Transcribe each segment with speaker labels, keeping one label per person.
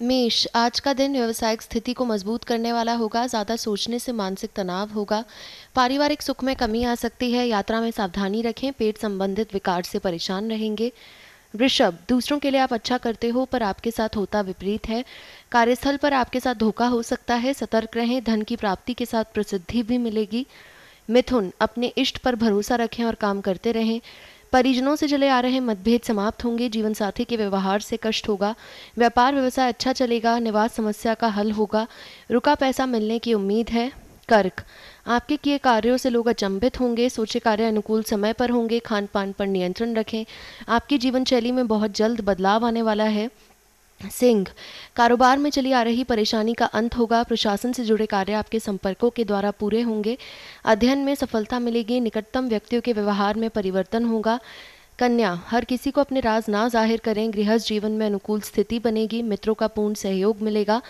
Speaker 1: मेष आज का दिन व्यवसायिक स्थिति को मजबूत करने वाला होगा ज़्यादा सोचने से मानसिक तनाव होगा पारिवारिक सुख में कमी आ सकती है यात्रा में सावधानी रखें पेट संबंधित विकार से परेशान रहेंगे वृषभ दूसरों के लिए आप अच्छा करते हो पर आपके साथ होता विपरीत है कार्यस्थल पर आपके साथ धोखा हो सकता है सतर्क रहें धन की प्राप्ति के साथ प्रसिद्धि भी मिलेगी मिथुन अपने इष्ट पर भरोसा रखें और काम करते रहें परिजनों से चले आ रहे मतभेद समाप्त होंगे जीवन साथी के व्यवहार से कष्ट होगा व्यापार व्यवसाय अच्छा चलेगा निवास समस्या का हल होगा रुका पैसा मिलने की उम्मीद है कर्क आपके किए कार्यों से लोग अचंभित होंगे सोचे कार्य अनुकूल समय पर होंगे खान पान पर नियंत्रण रखें आपकी जीवन शैली में बहुत जल्द बदलाव आने वाला है सिंह कारोबार में चली आ रही परेशानी का अंत होगा प्रशासन से जुड़े कार्य आपके संपर्कों के द्वारा पूरे होंगे अध्ययन में सफलता मिलेगी निकटतम व्यक्तियों के व्यवहार में परिवर्तन होगा कन्या हर किसी को अपने राज ना जाहिर करें गृहस्थ जीवन में अनुकूल स्थिति बनेगी मित्रों का पूर्ण सहयोग मिलेगा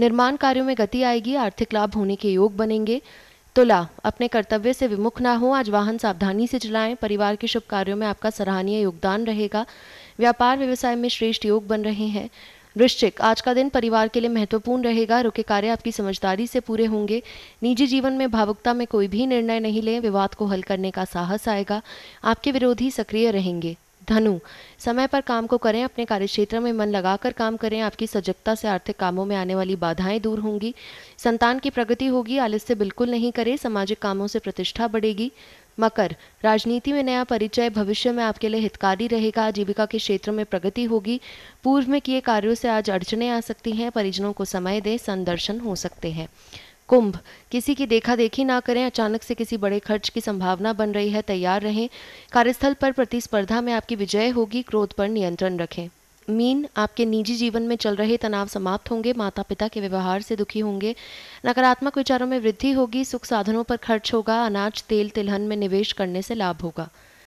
Speaker 1: निर्माण कार्यों में गति आएगी आर्थिक लाभ होने के योग बनेंगे तुला अपने कर्तव्य से विमुख ना हो आज वाहन सावधानी से चलाएं परिवार के शुभ कार्यों में आपका सराहनीय योगदान रहेगा व्यापार व्यवसाय में श्रेष्ठ योग बन रहे हैं वृश्चिक आज का दिन परिवार के लिए महत्वपूर्ण रहेगा रुके कार्य आपकी समझदारी से पूरे होंगे निजी जीवन में भावुकता में कोई भी निर्णय नहीं लें विवाद को हल करने का साहस आएगा आपके विरोधी सक्रिय रहेंगे धनु समय पर काम को करें अपने कार्यक्षेत्र में मन लगाकर काम करें आपकी सजगता से आर्थिक कामों में आने वाली बाधाएं दूर होंगी संतान की प्रगति होगी आलस्य बिल्कुल नहीं करें सामाजिक कामों से प्रतिष्ठा बढ़ेगी मकर राजनीति में नया परिचय भविष्य में आपके लिए हितकारी रहेगा आजीविका के क्षेत्र में प्रगति होगी पूर्व में किए कार्यों से आज अड़चने आ सकती हैं परिजनों को समय दें संदर्शन हो सकते हैं कुंभ किसी की देखा देखी ना करें अचानक से किसी बड़े खर्च की संभावना बन रही है तैयार रहें कार्यस्थल पर प्रतिस्पर्धा में आपकी विजय होगी क्रोध पर नियंत्रण रखें मीन आपके निजी जीवन में चल रहे तनाव समाप्त होंगे माता पिता के व्यवहार से दुखी होंगे नकारात्मक विचारों में वृद्धि होगी सुख साधनों पर खर्च होगा अनाज तेल तिलहन में निवेश करने से लाभ होगा